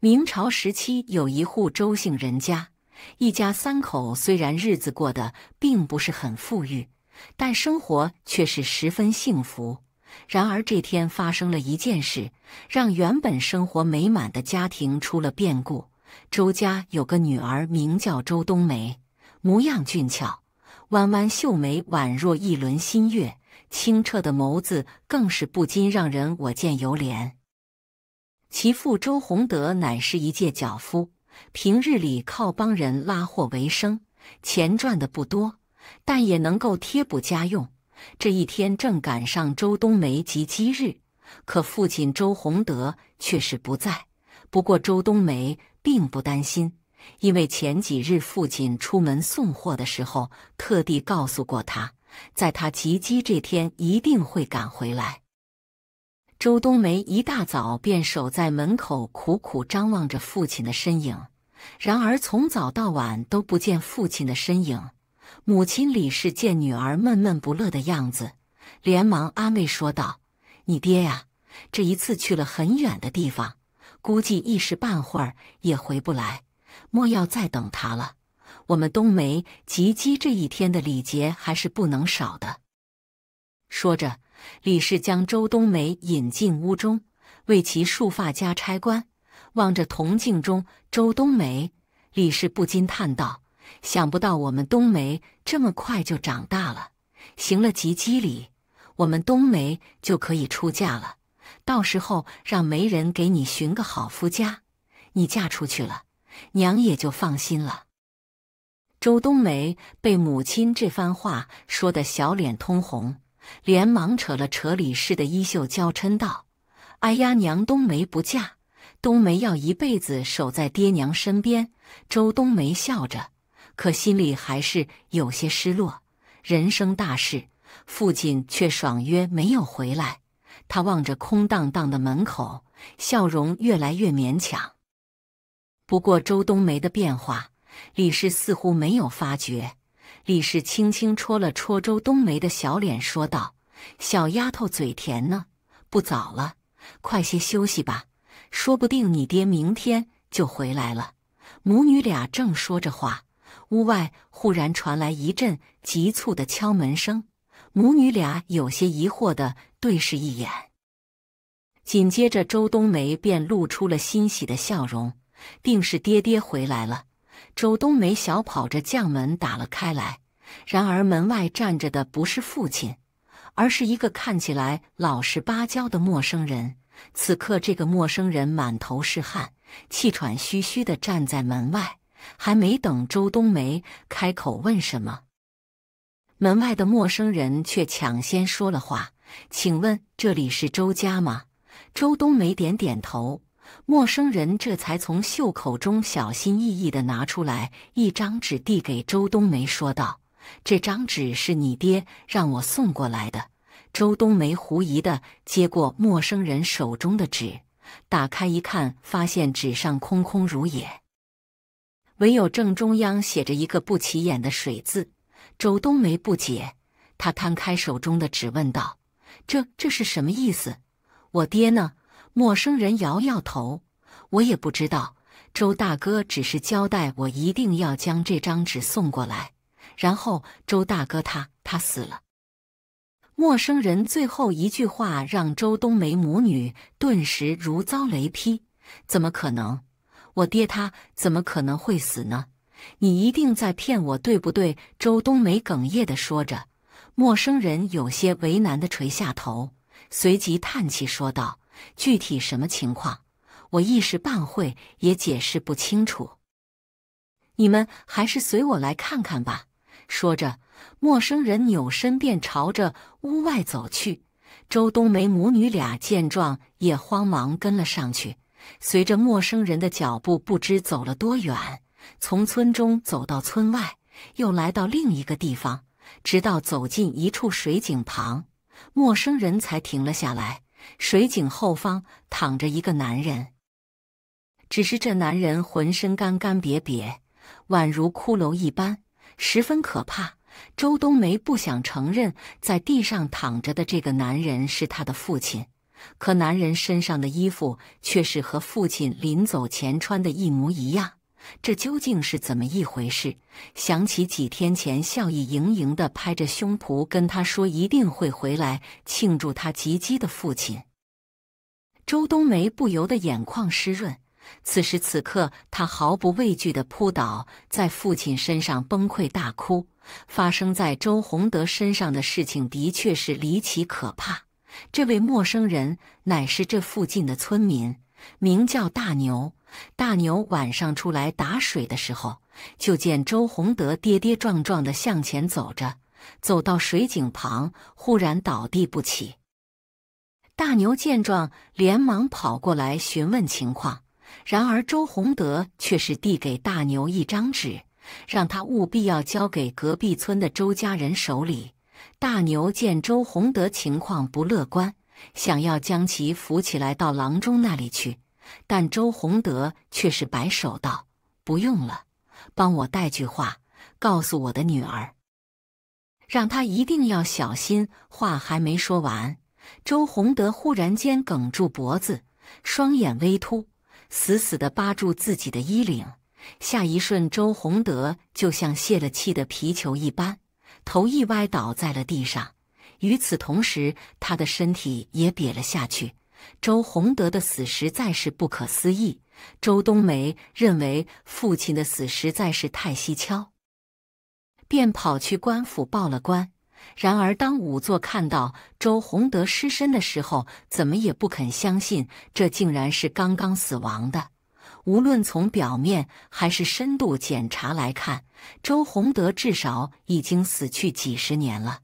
明朝时期，有一户周姓人家，一家三口虽然日子过得并不是很富裕，但生活却是十分幸福。然而这天发生了一件事，让原本生活美满的家庭出了变故。周家有个女儿，名叫周冬梅，模样俊俏，弯弯秀眉宛若一轮新月，清澈的眸子更是不禁让人我见犹怜。其父周洪德乃是一介脚夫，平日里靠帮人拉货为生，钱赚的不多，但也能够贴补家用。这一天正赶上周冬梅及笄日，可父亲周洪德却是不在。不过周冬梅并不担心，因为前几日父亲出门送货的时候，特地告诉过他，在他及笄这天一定会赶回来。周冬梅一大早便守在门口，苦苦张望着父亲的身影。然而从早到晚都不见父亲的身影。母亲李氏见女儿闷闷不乐的样子，连忙安慰说道：“你爹呀，这一次去了很远的地方，估计一时半会儿也回不来，莫要再等他了。我们冬梅及笄这一天的礼节还是不能少的。”说着。李氏将周冬梅引进屋中，为其束发加差官。望着铜镜中周冬梅，李氏不禁叹道：“想不到我们冬梅这么快就长大了。行了及笄礼，我们冬梅就可以出嫁了。到时候让媒人给你寻个好夫家，你嫁出去了，娘也就放心了。”周冬梅被母亲这番话说得小脸通红。连忙扯了扯李氏的衣袖，娇嗔道：“哎呀，娘，冬梅不嫁，冬梅要一辈子守在爹娘身边。”周冬梅笑着，可心里还是有些失落。人生大事，父亲却爽约没有回来。他望着空荡荡的门口，笑容越来越勉强。不过，周冬梅的变化，李氏似乎没有发觉。李氏轻轻戳了戳周冬梅的小脸，说道：“小丫头嘴甜呢，不早了，快些休息吧。说不定你爹明天就回来了。”母女俩正说着话，屋外忽然传来一阵急促的敲门声。母女俩有些疑惑的对视一眼，紧接着周冬梅便露出了欣喜的笑容，定是爹爹回来了。周冬梅小跑着将门打了开来，然而门外站着的不是父亲，而是一个看起来老实巴交的陌生人。此刻，这个陌生人满头是汗，气喘吁吁地站在门外。还没等周冬梅开口问什么，门外的陌生人却抢先说了话：“请问这里是周家吗？”周冬梅点点头。陌生人这才从袖口中小心翼翼地拿出来一张纸，递给周冬梅，说道：“这张纸是你爹让我送过来的。”周冬梅狐疑地接过陌生人手中的纸，打开一看，发现纸上空空如也，唯有正中央写着一个不起眼的“水”字。周冬梅不解，她摊开手中的纸，问道：“这这是什么意思？我爹呢？”陌生人摇摇头，我也不知道。周大哥只是交代我一定要将这张纸送过来，然后周大哥他他死了。陌生人最后一句话让周冬梅母女顿时如遭雷劈。怎么可能？我爹他怎么可能会死呢？你一定在骗我，对不对？周冬梅哽咽的说着。陌生人有些为难的垂下头，随即叹气说道。具体什么情况，我一时半会也解释不清楚。你们还是随我来看看吧。说着，陌生人扭身便朝着屋外走去。周冬梅母女俩见状也慌忙跟了上去。随着陌生人的脚步，不知走了多远，从村中走到村外，又来到另一个地方，直到走进一处水井旁，陌生人才停了下来。水井后方躺着一个男人，只是这男人浑身干干瘪瘪，宛如骷髅一般，十分可怕。周冬梅不想承认在地上躺着的这个男人是她的父亲，可男人身上的衣服却是和父亲临走前穿的一模一样。这究竟是怎么一回事？想起几天前笑意盈盈的拍着胸脯跟他说一定会回来庆祝他及笄的父亲，周冬梅不由得眼眶湿润。此时此刻，她毫不畏惧的扑倒在父亲身上，崩溃大哭。发生在周洪德身上的事情的确是离奇可怕。这位陌生人乃是这附近的村民，名叫大牛。大牛晚上出来打水的时候，就见周洪德跌跌撞撞地向前走着，走到水井旁，忽然倒地不起。大牛见状，连忙跑过来询问情况，然而周洪德却是递给大牛一张纸，让他务必要交给隔壁村的周家人手里。大牛见周洪德情况不乐观，想要将其扶起来到郎中那里去。但周洪德却是摆手道：“不用了，帮我带句话，告诉我的女儿，让她一定要小心。”话还没说完，周洪德忽然间哽住脖子，双眼微凸，死死的扒住自己的衣领。下一瞬，周洪德就像泄了气的皮球一般，头一歪倒在了地上。与此同时，他的身体也瘪了下去。周洪德的死实在是不可思议。周冬梅认为父亲的死实在是太蹊跷，便跑去官府报了官。然而，当仵作看到周洪德尸身的时候，怎么也不肯相信，这竟然是刚刚死亡的。无论从表面还是深度检查来看，周洪德至少已经死去几十年了。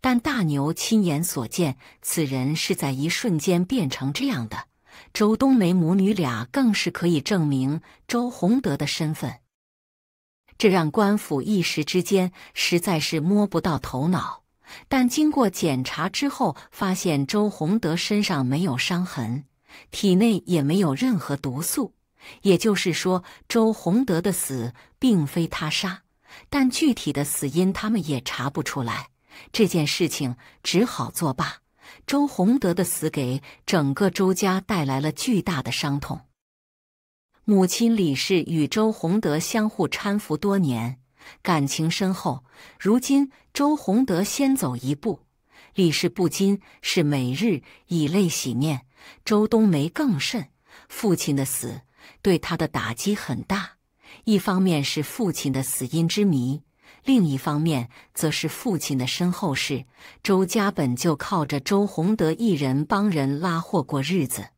但大牛亲眼所见，此人是在一瞬间变成这样的。周冬梅母女俩更是可以证明周洪德的身份，这让官府一时之间实在是摸不到头脑。但经过检查之后，发现周洪德身上没有伤痕，体内也没有任何毒素，也就是说，周洪德的死并非他杀。但具体的死因，他们也查不出来。这件事情只好作罢。周洪德的死给整个周家带来了巨大的伤痛。母亲李氏与周洪德相互搀扶多年，感情深厚。如今周洪德先走一步，李氏不禁是每日以泪洗面。周冬梅更甚，父亲的死对她的打击很大。一方面是父亲的死因之谜。另一方面，则是父亲的身后事。周家本就靠着周洪德一人帮人拉货过日子，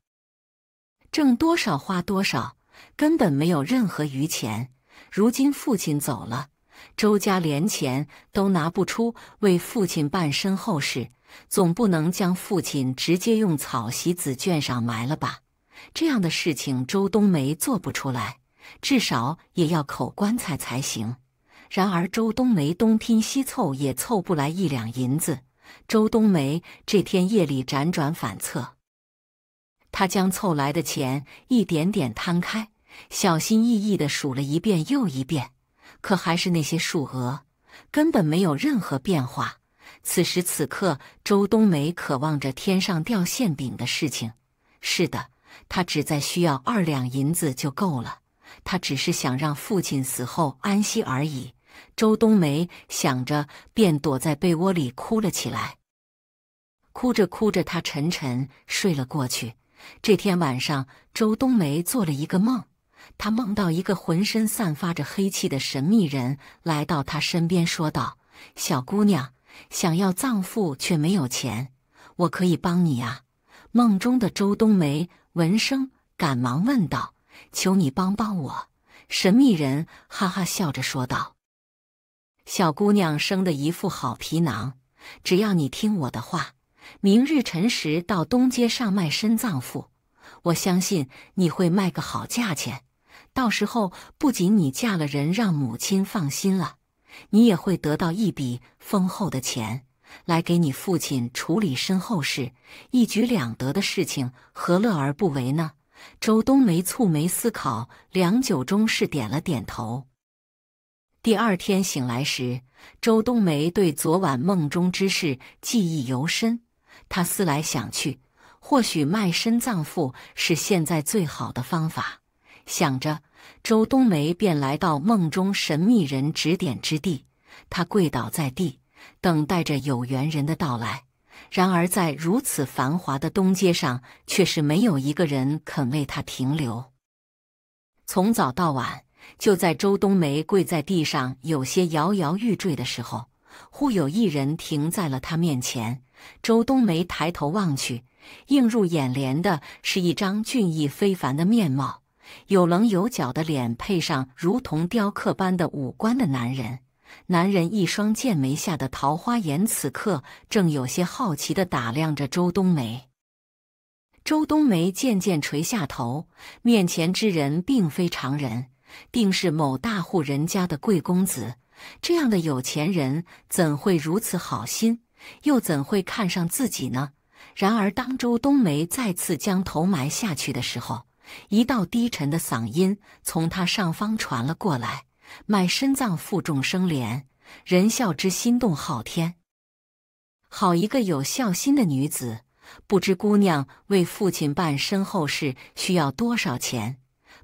挣多少花多少，根本没有任何余钱。如今父亲走了，周家连钱都拿不出为父亲办身后事，总不能将父亲直接用草席子卷上埋了吧？这样的事情周冬梅做不出来，至少也要口棺材才行。然而，周冬梅东拼西凑也凑不来一两银子。周冬梅这天夜里辗转反侧，她将凑来的钱一点点摊开，小心翼翼地数了一遍又一遍，可还是那些数额，根本没有任何变化。此时此刻，周冬梅渴望着天上掉馅饼的事情。是的，她只在需要二两银子就够了。她只是想让父亲死后安息而已。周冬梅想着，便躲在被窝里哭了起来。哭着哭着，她沉沉睡了过去。这天晚上，周冬梅做了一个梦，她梦到一个浑身散发着黑气的神秘人来到她身边，说道：“小姑娘，想要葬父却没有钱，我可以帮你啊。”梦中的周冬梅闻声，赶忙问道：“求你帮帮我！”神秘人哈哈笑着说道。小姑娘生的一副好皮囊，只要你听我的话，明日辰时到东街上卖身葬父，我相信你会卖个好价钱。到时候不仅你嫁了人，让母亲放心了，你也会得到一笔丰厚的钱，来给你父亲处理身后事，一举两得的事情，何乐而不为呢？周冬梅蹙眉思考良久，终是点了点头。第二天醒来时，周冬梅对昨晚梦中之事记忆犹深。她思来想去，或许卖身葬父是现在最好的方法。想着，周冬梅便来到梦中神秘人指点之地，她跪倒在地，等待着有缘人的到来。然而，在如此繁华的东街上，却是没有一个人肯为她停留。从早到晚。就在周冬梅跪在地上，有些摇摇欲坠的时候，忽有一人停在了她面前。周冬梅抬头望去，映入眼帘的是一张俊逸非凡的面貌，有棱有角的脸配上如同雕刻般的五官的男人。男人一双剑眉下的桃花眼，此刻正有些好奇地打量着周冬梅。周冬梅渐渐垂下头，面前之人并非常人。定是某大户人家的贵公子，这样的有钱人怎会如此好心，又怎会看上自己呢？然而，当周冬梅再次将头埋下去的时候，一道低沉的嗓音从她上方传了过来：“卖身葬父，众生怜；人孝之心动昊天。好一个有孝心的女子！不知姑娘为父亲办身后事需要多少钱？”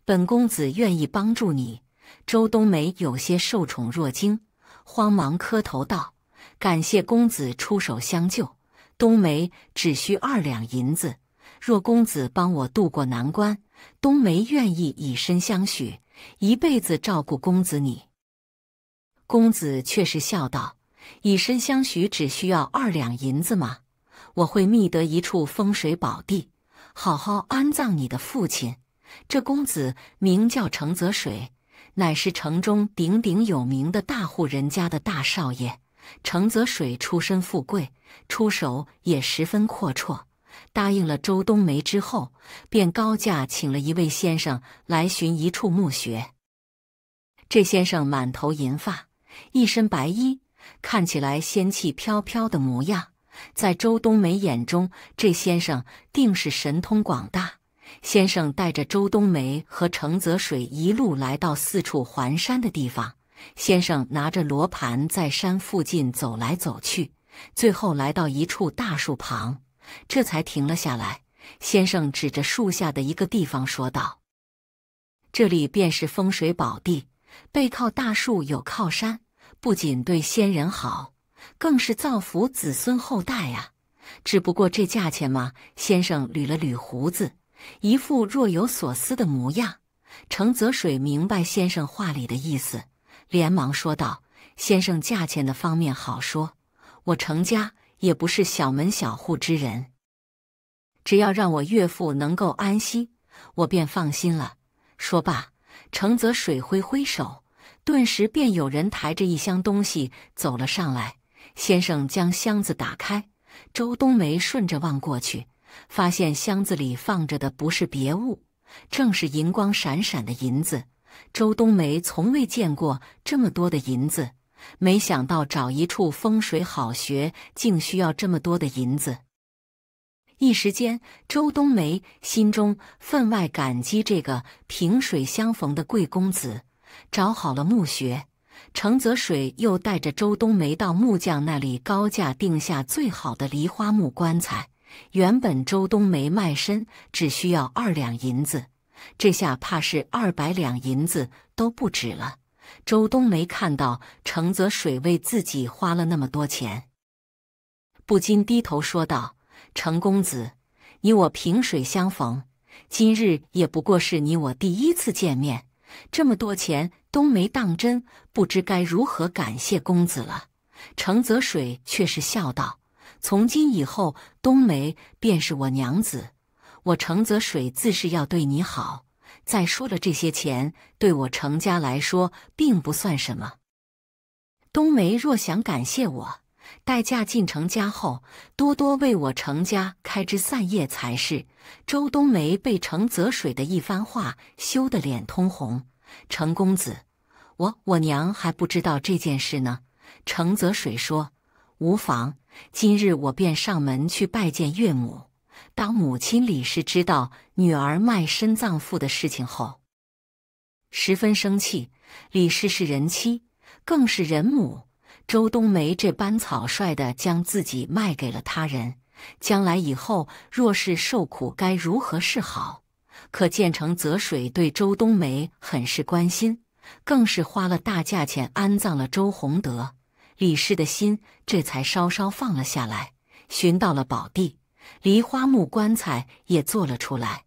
本公子愿意帮助你，周冬梅有些受宠若惊，慌忙磕头道：“感谢公子出手相救，冬梅只需二两银子。若公子帮我渡过难关，冬梅愿意以身相许，一辈子照顾公子你。”公子却是笑道：“以身相许只需要二两银子吗？我会觅得一处风水宝地，好好安葬你的父亲。”这公子名叫程泽水，乃是城中鼎鼎有名的大户人家的大少爷。程泽水出身富贵，出手也十分阔绰。答应了周冬梅之后，便高价请了一位先生来寻一处墓穴。这先生满头银发，一身白衣，看起来仙气飘飘的模样。在周冬梅眼中，这先生定是神通广大。先生带着周冬梅和程泽水一路来到四处环山的地方。先生拿着罗盘在山附近走来走去，最后来到一处大树旁，这才停了下来。先生指着树下的一个地方说道：“这里便是风水宝地，背靠大树有靠山，不仅对先人好，更是造福子孙后代啊！只不过这价钱嘛……”先生捋了捋胡子。一副若有所思的模样，程泽水明白先生话里的意思，连忙说道：“先生，价钱的方面好说，我程家也不是小门小户之人，只要让我岳父能够安息，我便放心了。”说罢，程泽水挥挥手，顿时便有人抬着一箱东西走了上来。先生将箱子打开，周冬梅顺着望过去。发现箱子里放着的不是别物，正是银光闪闪的银子。周冬梅从未见过这么多的银子，没想到找一处风水好穴，竟需要这么多的银子。一时间，周冬梅心中分外感激这个萍水相逢的贵公子。找好了墓穴，程泽水又带着周冬梅到木匠那里高价定下最好的梨花木棺材。原本周冬梅卖身只需要二两银子，这下怕是二百两银子都不止了。周冬梅看到程泽水为自己花了那么多钱，不禁低头说道：“程公子，你我萍水相逢，今日也不过是你我第一次见面，这么多钱，冬梅当真不知该如何感谢公子了。”程泽水却是笑道。从今以后，冬梅便是我娘子。我程泽水自是要对你好。再说了，这些钱对我程家来说并不算什么。冬梅若想感谢我，待嫁进程家后，多多为我程家开枝散叶才是。周冬梅被程泽水的一番话羞得脸通红。程公子，我我娘还不知道这件事呢。程泽水说：“无妨。”今日我便上门去拜见岳母。当母亲李氏知道女儿卖身葬父的事情后，十分生气。李氏是人妻，更是人母。周冬梅这般草率地将自己卖给了他人，将来以后若是受苦，该如何是好？可建成泽水对周冬梅很是关心，更是花了大价钱安葬了周洪德。李氏的心这才稍稍放了下来，寻到了宝地，梨花木棺材也做了出来。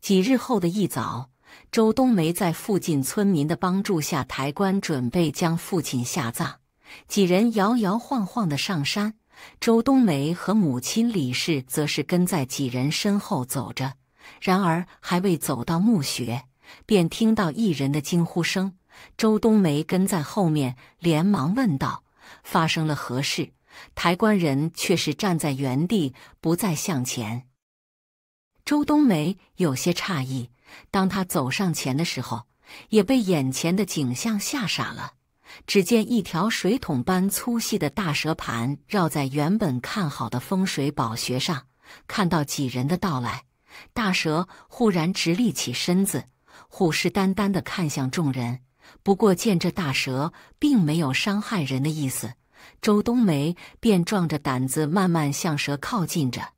几日后的一早，周冬梅在附近村民的帮助下抬棺，准备将父亲下葬。几人摇摇晃晃地上山，周冬梅和母亲李氏则是跟在几人身后走着。然而，还未走到墓穴，便听到一人的惊呼声。周冬梅跟在后面，连忙问道：“发生了何事？”抬棺人却是站在原地，不再向前。周冬梅有些诧异，当他走上前的时候，也被眼前的景象吓傻了。只见一条水桶般粗细的大蛇盘绕在原本看好的风水宝穴上。看到几人的到来，大蛇忽然直立起身子，虎视眈眈地看向众人。不过见这大蛇并没有伤害人的意思，周冬梅便壮着胆子慢慢向蛇靠近着。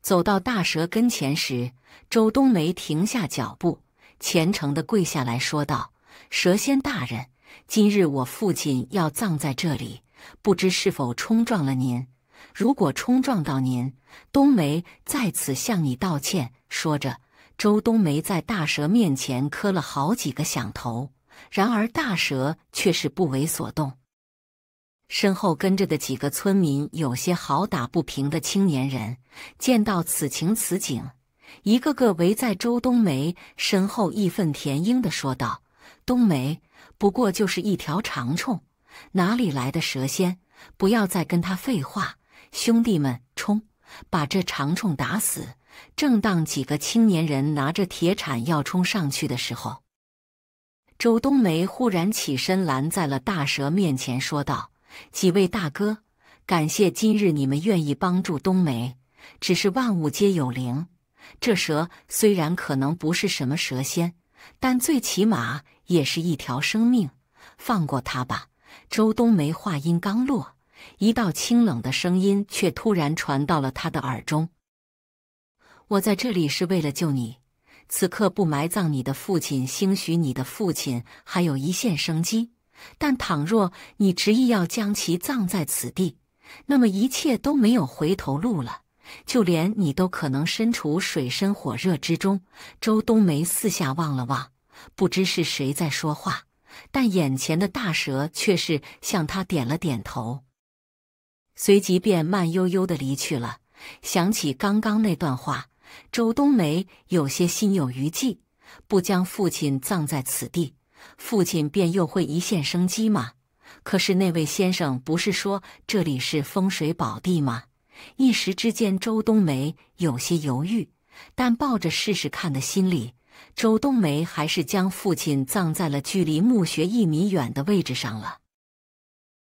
走到大蛇跟前时，周冬梅停下脚步，虔诚地跪下来说道：“蛇仙大人，今日我父亲要葬在这里，不知是否冲撞了您？如果冲撞到您，冬梅在此向你道歉。”说着。周冬梅在大蛇面前磕了好几个响头，然而大蛇却是不为所动。身后跟着的几个村民，有些好打不平的青年人，见到此情此景，一个个围在周冬梅身后，义愤填膺地说道：“冬梅，不过就是一条长虫，哪里来的蛇仙？不要再跟他废话！兄弟们，冲，把这长虫打死！”正当几个青年人拿着铁铲要冲上去的时候，周冬梅忽然起身拦在了大蛇面前，说道：“几位大哥，感谢今日你们愿意帮助冬梅。只是万物皆有灵，这蛇虽然可能不是什么蛇仙，但最起码也是一条生命，放过它吧。”周冬梅话音刚落，一道清冷的声音却突然传到了她的耳中。我在这里是为了救你。此刻不埋葬你的父亲，兴许你的父亲还有一线生机。但倘若你执意要将其葬在此地，那么一切都没有回头路了，就连你都可能身处水深火热之中。周冬梅四下望了望，不知是谁在说话，但眼前的大蛇却是向他点了点头，随即便慢悠悠的离去了。想起刚刚那段话。周冬梅有些心有余悸，不将父亲葬在此地，父亲便又会一线生机吗？可是那位先生不是说这里是风水宝地吗？一时之间，周冬梅有些犹豫，但抱着试试看的心理，周冬梅还是将父亲葬在了距离墓穴一米远的位置上了。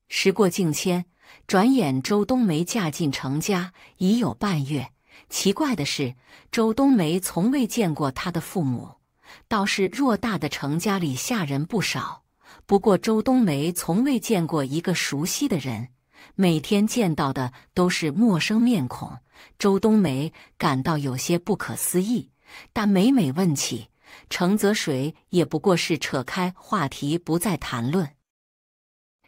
时过境迁，转眼周冬梅嫁进程家已有半月。奇怪的是，周冬梅从未见过她的父母，倒是偌大的程家里下人不少。不过，周冬梅从未见过一个熟悉的人，每天见到的都是陌生面孔。周冬梅感到有些不可思议，但每每问起程泽水，也不过是扯开话题不再谈论。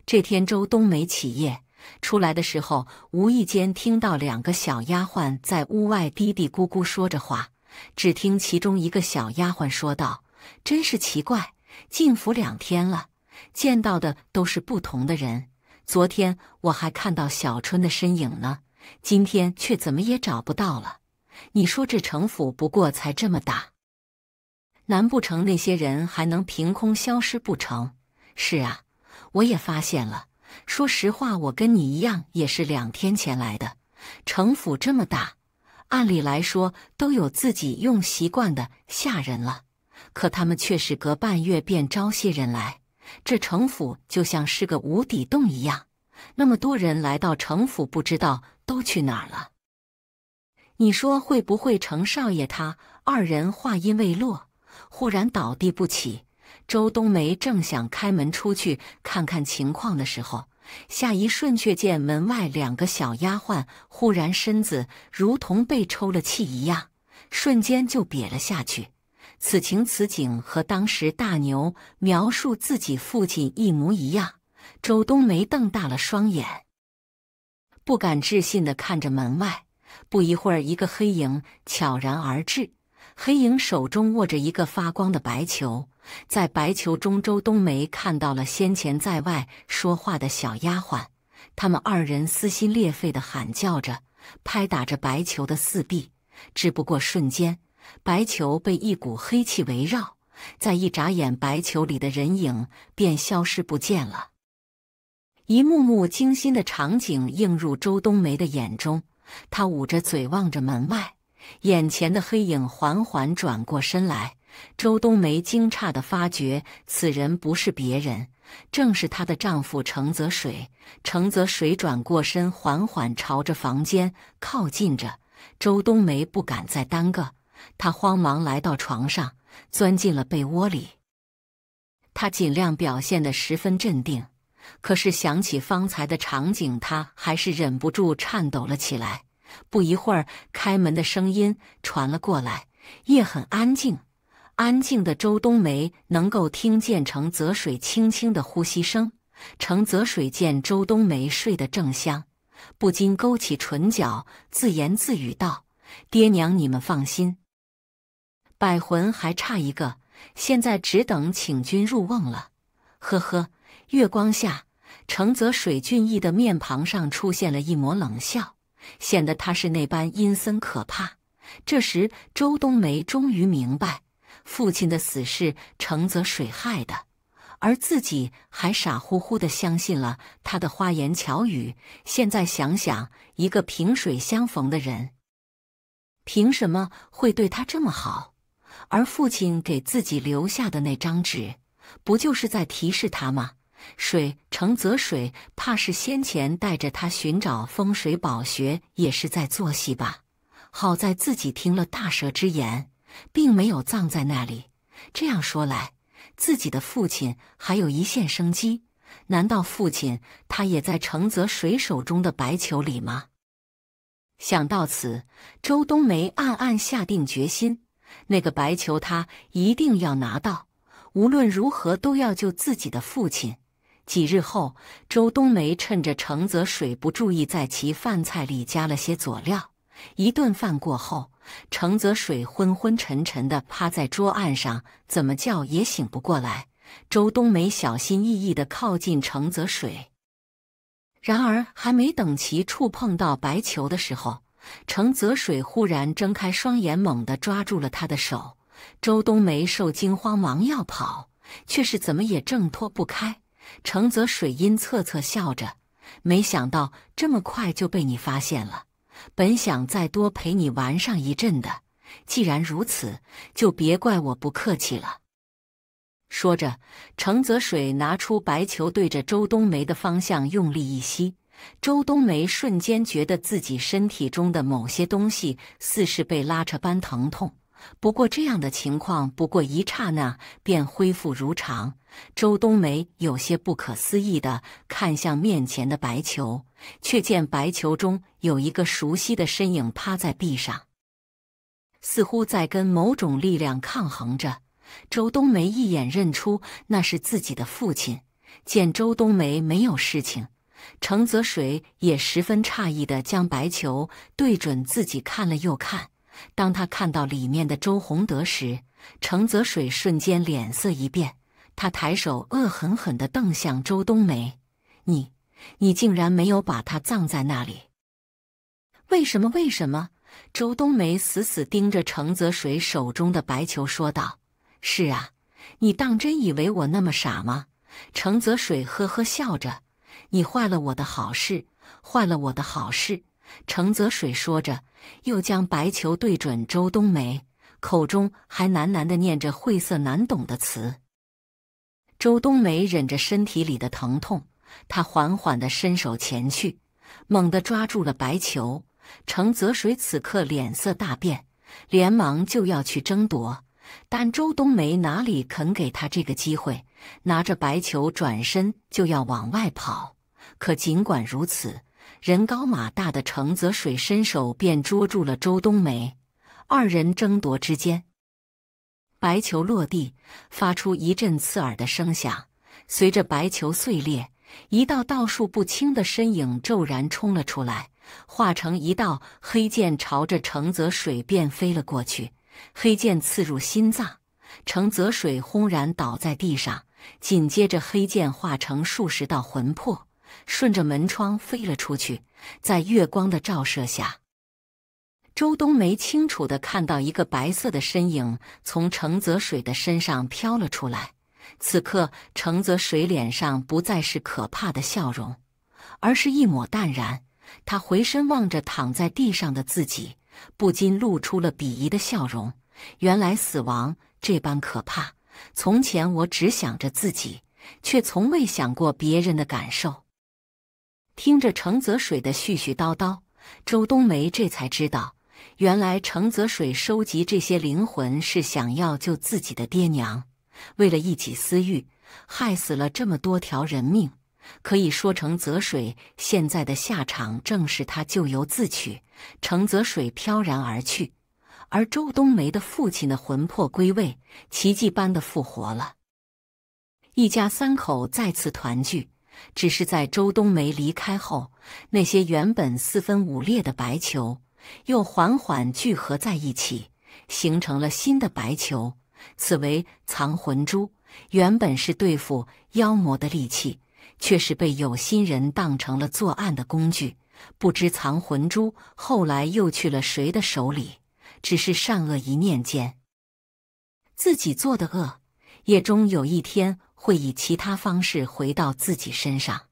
这天，周冬梅起夜。出来的时候，无意间听到两个小丫鬟在屋外嘀嘀咕咕说着话。只听其中一个小丫鬟说道：“真是奇怪，进府两天了，见到的都是不同的人。昨天我还看到小春的身影呢，今天却怎么也找不到了。你说这城府不过才这么大，难不成那些人还能凭空消失不成？”“是啊，我也发现了。”说实话，我跟你一样，也是两天前来的。城府这么大，按理来说都有自己用习惯的下人了，可他们却是隔半月便招些人来。这城府就像是个无底洞一样，那么多人来到城府，不知道都去哪儿了。你说会不会程少爷他二人话音未落，忽然倒地不起？周冬梅正想开门出去看看情况的时候，下一瞬却见门外两个小丫鬟忽然身子如同被抽了气一样，瞬间就瘪了下去。此情此景和当时大牛描述自己父亲一模一样。周冬梅瞪大了双眼，不敢置信地看着门外。不一会儿，一个黑影悄然而至。黑影手中握着一个发光的白球，在白球中，周冬梅看到了先前在外说话的小丫鬟，他们二人撕心裂肺的喊叫着，拍打着白球的四壁。只不过瞬间，白球被一股黑气围绕，在一眨眼，白球里的人影便消失不见了。一幕幕惊心的场景映入周冬梅的眼中，她捂着嘴望着门外。眼前的黑影缓缓转过身来，周冬梅惊诧的发觉，此人不是别人，正是她的丈夫程泽水。程泽水转过身，缓缓朝着房间靠近着。周冬梅不敢再耽搁，她慌忙来到床上，钻进了被窝里。她尽量表现的十分镇定，可是想起方才的场景，她还是忍不住颤抖了起来。不一会儿，开门的声音传了过来。夜很安静，安静的周冬梅能够听见程泽水轻轻的呼吸声。程泽水见周冬梅睡得正香，不禁勾起唇角，自言自语道：“爹娘，你们放心，百魂还差一个，现在只等请君入瓮了。”呵呵，月光下，程泽水俊逸的面庞上出现了一抹冷笑。显得他是那般阴森可怕。这时，周冬梅终于明白，父亲的死是程泽水害的，而自己还傻乎乎的相信了他的花言巧语。现在想想，一个萍水相逢的人，凭什么会对他这么好？而父亲给自己留下的那张纸，不就是在提示他吗？水承泽水怕是先前带着他寻找风水宝穴，也是在做戏吧？好在自己听了大蛇之言，并没有葬在那里。这样说来，自己的父亲还有一线生机。难道父亲他也在承泽水手中的白球里吗？想到此，周冬梅暗暗下定决心：那个白球，他一定要拿到，无论如何都要救自己的父亲。几日后，周冬梅趁着程泽水不注意，在其饭菜里加了些佐料。一顿饭过后，程泽水昏昏沉沉的趴在桌案上，怎么叫也醒不过来。周冬梅小心翼翼的靠近程泽水，然而还没等其触碰到白球的时候，程泽水忽然睁开双眼，猛地抓住了他的手。周冬梅受惊慌，忙要跑，却是怎么也挣脱不开。程泽水阴恻恻笑着，没想到这么快就被你发现了。本想再多陪你玩上一阵的，既然如此，就别怪我不客气了。说着，程泽水拿出白球，对着周冬梅的方向用力一吸。周冬梅瞬间觉得自己身体中的某些东西似是被拉扯般疼痛。不过这样的情况，不过一刹那便恢复如常。周冬梅有些不可思议地看向面前的白球，却见白球中有一个熟悉的身影趴在地上，似乎在跟某种力量抗衡着。周冬梅一眼认出那是自己的父亲。见周冬梅没有事情，程泽水也十分诧异地将白球对准自己看了又看。当他看到里面的周洪德时，程泽水瞬间脸色一变，他抬手恶狠狠地瞪向周冬梅：“你，你竟然没有把他葬在那里？为什么？为什么？”周冬梅死死盯着程泽水手中的白球，说道：“是啊，你当真以为我那么傻吗？”程泽水呵呵笑着：“你坏了我的好事，坏了我的好事。”程泽水说着，又将白球对准周冬梅，口中还喃喃地念着晦涩难懂的词。周冬梅忍着身体里的疼痛，她缓缓地伸手前去，猛地抓住了白球。程泽水此刻脸色大变，连忙就要去争夺，但周冬梅哪里肯给他这个机会？拿着白球转身就要往外跑。可尽管如此。人高马大的程泽水伸手便捉住了周冬梅，二人争夺之间，白球落地，发出一阵刺耳的声响。随着白球碎裂，一道道数不清的身影骤然冲了出来，化成一道黑剑，朝着程泽水便飞了过去。黑剑刺入心脏，程泽水轰然倒在地上。紧接着，黑剑化成数十道魂魄。顺着门窗飞了出去，在月光的照射下，周冬梅清楚的看到一个白色的身影从程泽水的身上飘了出来。此刻，程泽水脸上不再是可怕的笑容，而是一抹淡然。他回身望着躺在地上的自己，不禁露出了鄙夷的笑容。原来死亡这般可怕，从前我只想着自己，却从未想过别人的感受。听着程泽水的絮絮叨叨，周冬梅这才知道，原来程泽水收集这些灵魂是想要救自己的爹娘，为了一己私欲，害死了这么多条人命。可以说，程泽水现在的下场正是他咎由自取。程泽水飘然而去，而周冬梅的父亲的魂魄归位，奇迹般的复活了，一家三口再次团聚。只是在周冬梅离开后，那些原本四分五裂的白球又缓缓聚合在一起，形成了新的白球。此为藏魂珠，原本是对付妖魔的利器，却是被有心人当成了作案的工具。不知藏魂珠后来又去了谁的手里？只是善恶一念间，自己做的恶，也终有一天。会以其他方式回到自己身上。